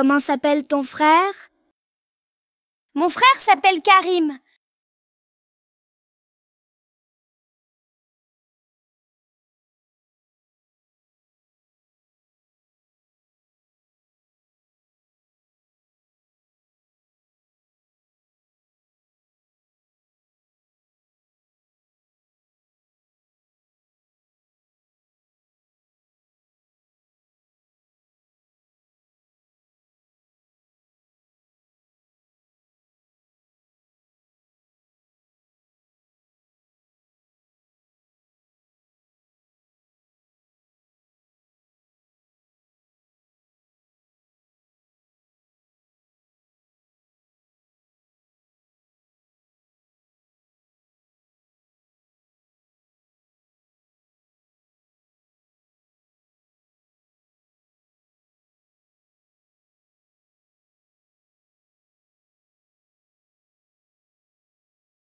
Comment s'appelle ton frère Mon frère s'appelle Karim.